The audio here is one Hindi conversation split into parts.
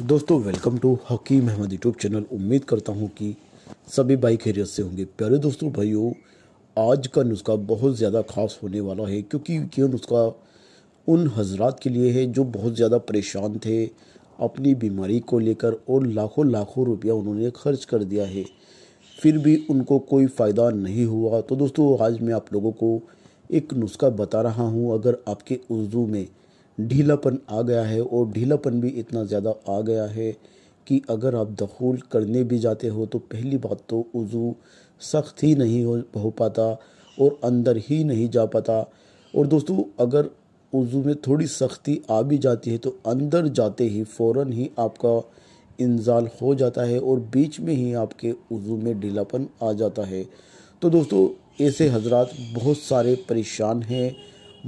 दोस्तों welcome to Hakim Ahmad YouTube channel उम्मीद करता हूँ कि सभी भाई खैरियत से होंगे प्यारे दोस्तों भाइयों आज का नुस्खा बहुत ज़्यादा ख़ास होने वाला है क्योंकि ये नुस्खा उन हजरात के लिए है जो बहुत ज़्यादा परेशान थे अपनी बीमारी को लेकर और लाखों लाखों रुपया उन्होंने खर्च कर दिया है फिर भी उनको कोई फ़ायदा नहीं हुआ तो दोस्तों आज मैं आप लोगों को एक नुस्खा बता रहा हूँ अगर आपके उर्दू में ढीलापन आ गया है और ढीलापन भी इतना ज़्यादा आ गया है कि अगर आप दखूल करने भी जाते हो तो पहली बात तो वज़ू सख्त ही नहीं हो हो पाता और अंदर ही नहीं जा पाता और दोस्तों अगर वज़ू में थोड़ी सख्ती आ भी जाती है तो अंदर जाते ही फ़ौर ही आपका इंजाल हो जाता है और बीच में ही आपके वज़ू में ढीलापन आ जाता है तो दोस्तों ऐसे हजरात बहुत सारे परेशान हैं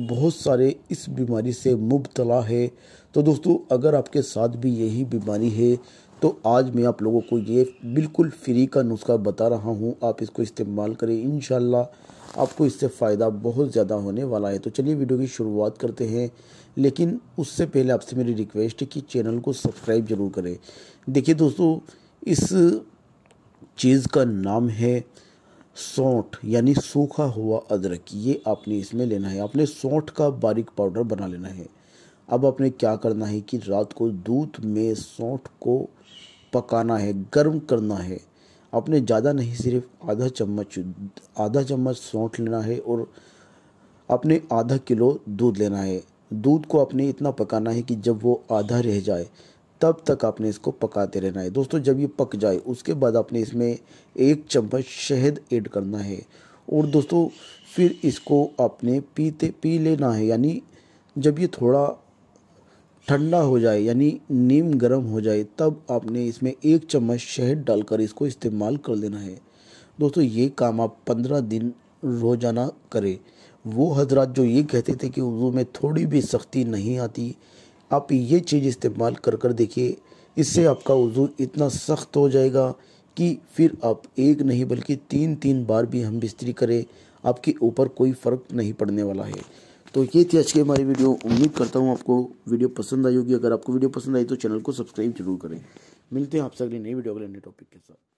बहुत सारे इस बीमारी से मुबतला है तो दोस्तों अगर आपके साथ भी यही बीमारी है तो आज मैं आप लोगों को ये बिल्कुल फ्री का नुस्खा बता रहा हूँ आप इसको इस्तेमाल करें इन आपको इससे फ़ायदा बहुत ज़्यादा होने वाला है तो चलिए वीडियो की शुरुआत करते हैं लेकिन उससे पहले आपसे मेरी रिक्वेस्ट है कि चैनल को सब्सक्राइब ज़रूर करें देखिए दोस्तों इस चीज़ का नाम है सौठ यानी सूखा हुआ अदरक ये आपने इसमें लेना है आपने सौठ का बारीक पाउडर बना लेना है अब आपने क्या करना है कि रात को दूध में सौंठ को पकाना है गर्म करना है आपने ज़्यादा नहीं सिर्फ आधा चम्मच आधा चम्मच सौंठ लेना है और आपने आधा किलो दूध लेना है दूध को आपने इतना पकाना है कि जब वो आधा रह जाए तब तक आपने इसको पकाते रहना है दोस्तों जब ये पक जाए उसके बाद आपने इसमें एक चम्मच शहद ऐड करना है और दोस्तों फिर इसको आपने पीते पी लेना है यानी जब ये थोड़ा ठंडा हो जाए यानी नीम गर्म हो जाए तब आपने इसमें एक चम्मच शहद डालकर इसको इस्तेमाल कर लेना है दोस्तों ये काम आप पंद्रह दिन रोज़ाना करें वो हजरात जो ये कहते थे कि उर्दू में थोड़ी भी सख्ती नहीं आती आप ये चीज़ इस्तेमाल कर कर देखिए इससे आपका वज़ू इतना सख्त हो जाएगा कि फिर आप एक नहीं बल्कि तीन तीन बार भी हम बिस्तरी करें आपके ऊपर कोई फ़र्क नहीं पड़ने वाला है तो ये थी आज की हमारी वीडियो उम्मीद करता हूँ आपको वीडियो पसंद आई होगी अगर आपको वीडियो पसंद आई तो चैनल को सब्सक्राइब जरूर करें मिलते हैं आपसे अगली नई वीडियो अगले नए टॉपिक के साथ